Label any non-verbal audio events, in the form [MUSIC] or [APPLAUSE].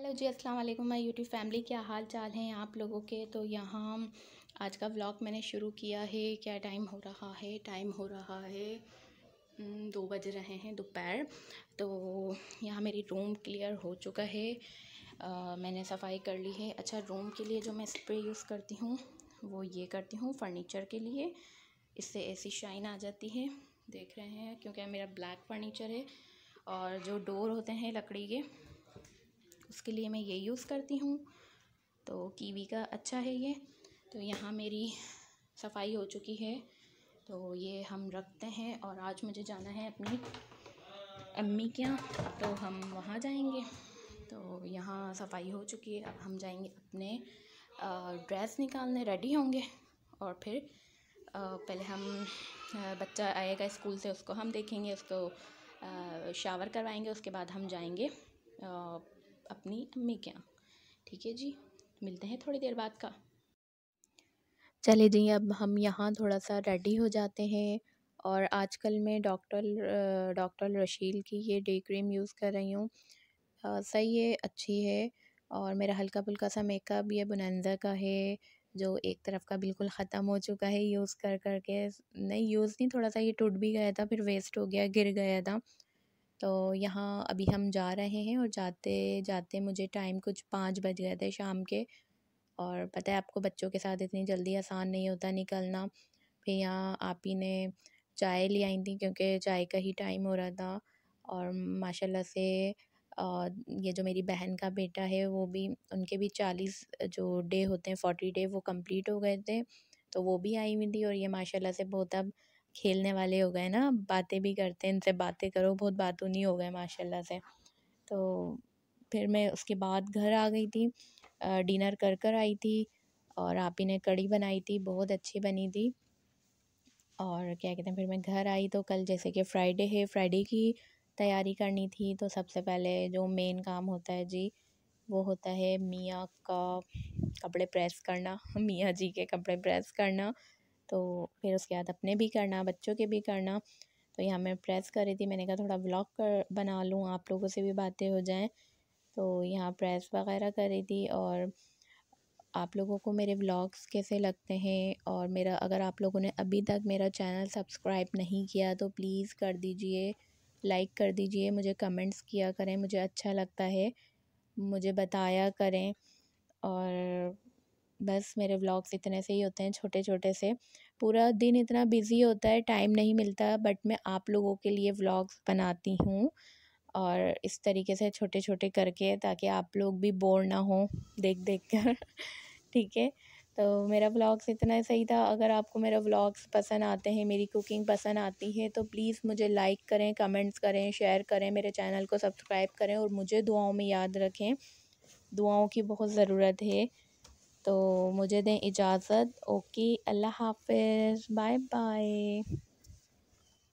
hello जी अस्सलाम वालेकुम my YouTube family क्या हाल चाल हैं आप लोगों के तो यहाँ आज का व्लॉग मैंने शुरू किया है क्या टाइम हो रहा है टाइम हो रहा है हम्म, दो बज रहे हैं दोपहर तो यहाँ मेरी रूम क्लियर हो चुका है आ, मैंने सफाई कर ली है अच्छा रूम के लिए जो मैं स्प्रे यूज़ करती हूँ वो ये करती हूँ फर्नीचर के लिए इससे ऐसी शाइन आ जाती है देख रहे हैं क्योंकि मेरा ब्लैक फर्नीचर है और जो डोर होते हैं लकड़ी के उसके लिए मैं ये यूज़ करती हूँ तो कीवी का अच्छा है ये तो यहाँ मेरी सफाई हो चुकी है तो ये हम रखते हैं और आज मुझे जाना है अपनी अम्मी के यहाँ तो हम वहाँ जाएंगे तो यहाँ सफाई हो चुकी है अब हम जाएंगे अपने ड्रेस निकालने रेडी होंगे और फिर पहले हम बच्चा आएगा स्कूल से उसको हम देखेंगे उसको शावर करवाएंगे उसके बाद हम जाएंगे अपनी अम्मी के यहाँ ठीक है जी मिलते हैं थोड़ी देर बाद का चले जी अब हम यहाँ थोड़ा सा रेडी हो जाते हैं और आजकल मैं डॉक्टर डॉक्टर रशील की ये डे क्रीम यूज़ कर रही हूँ सही है अच्छी है और मेरा हल्का फुल्का सा मेकअप ये बुनंदा का है जो एक तरफ का बिल्कुल ख़त्म हो चुका है यूज़ कर कर के नहीं यूज़ नहीं थोड़ा सा ये टूट भी गया था फिर वेस्ट हो गया गिर गया था तो यहाँ अभी हम जा रहे हैं और जाते जाते मुझे टाइम कुछ पाँच बज गए थे शाम के और पता है आपको बच्चों के साथ इतनी जल्दी आसान नहीं होता निकलना फिर यहाँ आप ही ने चाय ले आई थी क्योंकि चाय का ही टाइम हो रहा था और माशाल्लाह से और ये जो मेरी बहन का बेटा है वो भी उनके भी चालीस जो डे होते हैं फोर्टी डे वो कंप्लीट हो गए थे तो वो भी आई हुई थी और ये माशाल्लाह से बहुत अब खेलने वाले हो गए ना बातें भी करते हैं इनसे बातें करो बहुत नहीं हो गए माशाल्लाह से तो फिर मैं उसके बाद घर आ गई थी डिनर कर कर आई थी और आप ही ने कड़ी बनाई थी बहुत अच्छी बनी थी और क्या कहते हैं फिर मैं घर आई तो कल जैसे कि फ्राइडे है फ्राइडे की तैयारी करनी थी तो सबसे पहले जो मेन काम होता है जी वो होता है मियाँ का कपड़े प्रेस करना [LAUGHS] मियाँ जी के कपड़े प्रेस करना तो फिर उसके बाद अपने भी करना बच्चों के भी करना तो यहाँ मैं प्रेस कर रही थी मैंने कहा थोड़ा व्लॉग कर बना लूँ आप लोगों से भी बातें हो जाएं तो यहाँ प्रेस वगैरह कर रही थी और आप लोगों को मेरे व्लॉग्स कैसे लगते हैं और मेरा अगर आप लोगों ने अभी तक मेरा चैनल सब्सक्राइब नहीं किया तो प्लीज़ कर दीजिए लाइक कर दीजिए मुझे कमेंट्स किया करें मुझे अच्छा लगता है मुझे बताया करें और बस मेरे व्लॉग्स इतने से ही होते हैं छोटे छोटे से पूरा दिन इतना बिज़ी होता है टाइम नहीं मिलता बट मैं आप लोगों के लिए व्लॉग्स बनाती हूँ और इस तरीके से छोटे छोटे करके ताकि आप लोग भी बोर ना हो देख देख कर [LAUGHS] ठीक है तो मेरा व्लॉग्स इतना सही था अगर आपको मेरा व्लॉग्स पसंद आते हैं मेरी कुकिंग पसंद आती है तो प्लीज़ मुझे लाइक करें कमेंट्स करें शेयर करें मेरे चैनल को सब्सक्राइब करें और मुझे दुआओं में याद रखें दुआओं की बहुत ज़रूरत है तो मुझे दें इजाज़त ओके अल्लाह हाफ़िज़ बाय बाय